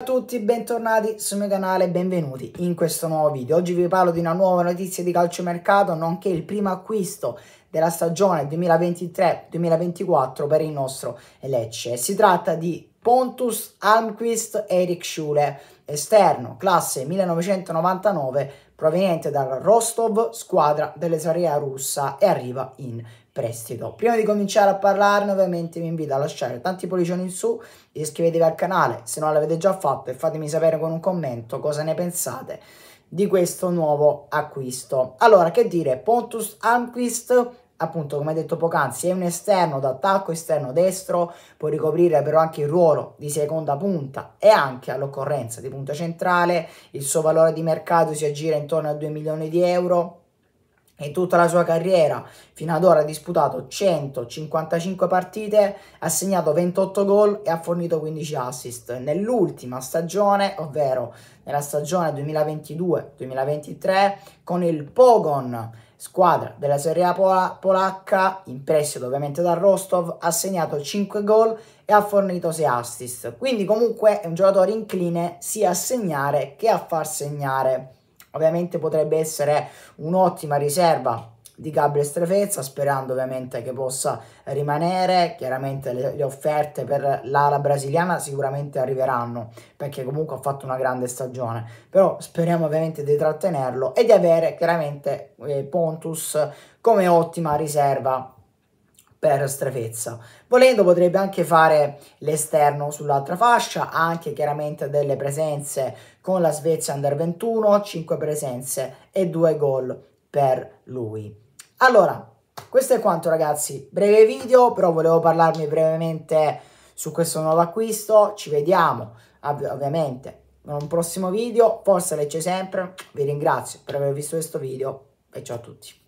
Ciao a tutti, bentornati sul mio canale e benvenuti in questo nuovo video. Oggi vi parlo di una nuova notizia di calciomercato, nonché il primo acquisto della stagione 2023-2024 per il nostro Lecce. Si tratta di Pontus Almquist Eric Schule, esterno, classe 1999, proveniente dal Rostov, squadra dell'esaria russa e arriva in prestito. Prima di cominciare a parlarne ovviamente vi invito a lasciare tanti pollicioni in su, iscrivetevi al canale se non l'avete già fatto e fatemi sapere con un commento cosa ne pensate di questo nuovo acquisto. Allora che dire, Pontus Anquist appunto come detto poc'anzi è un esterno d'attacco, esterno destro, può ricoprire però anche il ruolo di seconda punta e anche all'occorrenza di punta centrale, il suo valore di mercato si aggira intorno a 2 milioni di euro, in tutta la sua carriera fino ad ora ha disputato 155 partite, ha segnato 28 gol e ha fornito 15 assist. Nell'ultima stagione, ovvero nella stagione 2022-2023, con il Pogon, squadra della Serie A pola polacca, in prestito ovviamente dal Rostov, ha segnato 5 gol e ha fornito 6 assist. Quindi comunque è un giocatore incline sia a segnare che a far segnare ovviamente potrebbe essere un'ottima riserva di Gabriel Strefezza, sperando ovviamente che possa rimanere. Chiaramente le, le offerte per l'ala brasiliana sicuramente arriveranno, perché comunque ha fatto una grande stagione. Però speriamo ovviamente di trattenerlo e di avere chiaramente eh, Pontus come ottima riserva per strefezza. Volendo potrebbe anche fare l'esterno sull'altra fascia, anche chiaramente delle presenze con la Svezia Under 21, 5 presenze e 2 gol per lui. Allora, questo è quanto ragazzi, breve video, però volevo parlarmi brevemente su questo nuovo acquisto, ci vediamo ovviamente in un prossimo video, forza legge sempre, vi ringrazio per aver visto questo video e ciao a tutti.